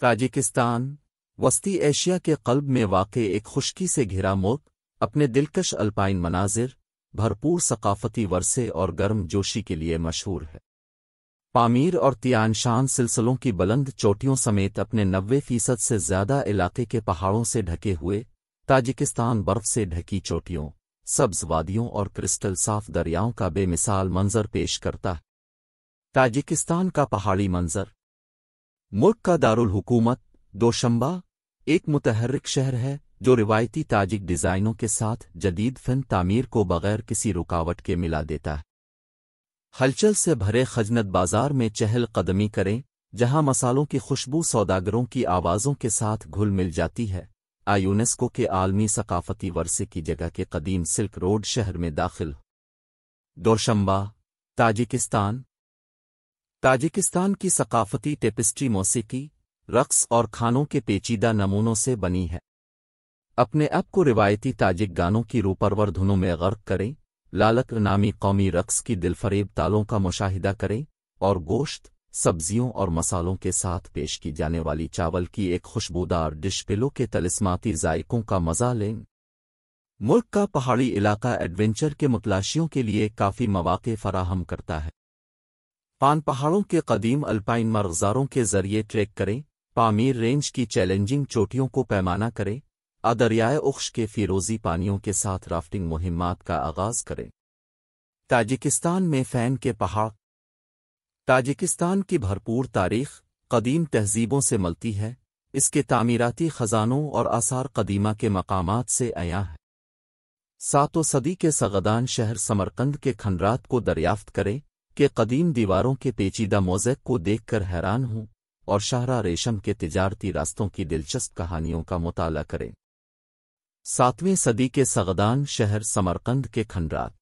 Tajikistan वस्ती Asia के कल्ब में वाक़ एक खुशकी से घिरा मुल्क अपने दिलकश अल्पाइन मनाजिर भरपूर सकाफती वर्से और गर्म जोशी के लिए मशहूर है पामीर और तियानशान सिलसिलों की बुलंद चोटियों समेत अपने नब्बे फीसद से ज़्यादा इलाके के पहाड़ों से ढके हुए ताजिकिस्तान बर्फ से ढकी चोटियों सब्ज वादियों और क्रिस्टल साफ दरियाओं का बेमिसाल मंजर पेश करता है ताजिकिस्तान का पहाड़ी मंजर मुल्क का दारुल हुकूमत दोशंबा एक मुतहरक शहर है जो रिवायती ताजिक डिज़ाइनों के साथ जदीद फन तामीर को बगैर किसी रुकावट के मिला देता है हलचल से भरे खजनत बाजार में चहल कदमी करें जहां मसालों की खुशबू सौदागरों की आवाज़ों के साथ घुल मिल जाती है आयूनेस्को के आलमी सकाफती वर्से की जगह के कदीम सिल्क रोड शहर में दाखिल दोशंबा ताजिकिस्तान ताजिकिस्तान की सकाफती टेपिस्ट्री मौसीकी रक्स और खानों के पेचीदा नमूनों से बनी है अपने आप को रिवायती ताजिक गानों की रूपरवर धुनों में गर्क करें लालक नामी कौमी रक्स की दिलफरेब तालों का मुशाहिदा करें और गोश्त सब्जियों और मसालों के साथ पेश की जाने वाली चावल की एक खुशबूदार डिश पिलो के तलिस्माती जायकों का मजा लें मुल्क का पहाड़ी इलाका एडवेंचर के मुतलाशियों के लिए काफ़ी मौाक़े फराहम करता है पान पहाड़ों के कदीम अल्पाइन मरगजारों के जरिए ट्रैक करें पामीर रेंज की चैलेंजिंग चोटियों को पैमाना करें अदरियाए उख्श के फिरोजी पानियों के साथ राफ्टिंग मुहिमात का आगाज करें ताजिकिस्तान में फैन के पहाड़ ताजिकिस्तान की भरपूर तारीख कदीम तहजीबों से मलती है इसके तामीराती ख़जानों और आसार कदीमा के मकाम से आया है सातों सदी के सगदान शहर समरकंद के खंडरात को दरियाफ्त करें के कदीम दीवारों के पेचीदा मोजैक को देखकर हैरान हूं और शाहरा रेशम के तिजारती रास्तों की दिलचस्प कहानियों का मुताला करें सातवीं सदी के सगदान शहर समरकंद के खंडरात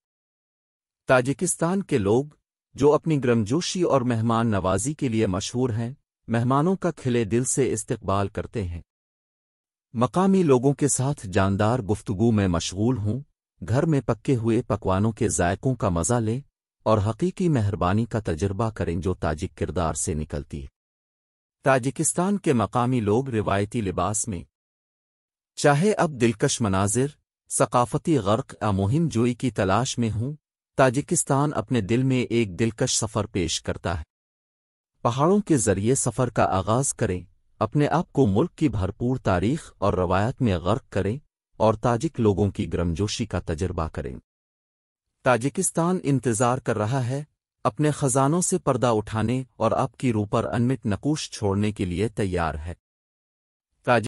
ताजिकिस्तान के लोग जो अपनी ग्रमजोशी और मेहमान नवाजी के लिए मशहूर हैं मेहमानों का खिले दिल से इस्तकबाल करते हैं मकामी लोगों के साथ जानदार गुफ्तगु में मशगूल हूं घर में पक्के हुए पकवानों के जायकों का मज़ा लें और हकीकी मेहरबानी का तजर्बा करें जो ताजिक किरदार से निकलती है ताजिकिस्तान के मकामी लोग रिवायती लिबास में चाहे अब दिलकश मनाजिर सकाफती गर्क या मुहिम जोई की तलाश में हूं ताजिकिस्तान अपने दिल में एक दिलकश सफ़र पेश करता है पहाड़ों के जरिए सफ़र का आगाज़ करें अपने आप को मुल्क की भरपूर तारीख और रवायत में गर्क करें और ताजिक लोगों की गर्मजोशी का तजर्बा करें ताजिकिस्तान इंतजार कर रहा है अपने खजानों से पर्दा उठाने और आपकी रूपर अनमित नकुश नकूश छोड़ने के लिए तैयार है